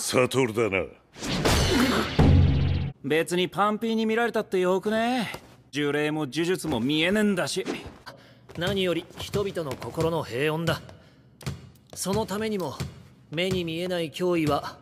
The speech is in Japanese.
サトルだな別にパンピーに見られたってよくね呪霊も呪術も見えねんだし何より人々の心の平穏だそのためにも目に見えない脅威は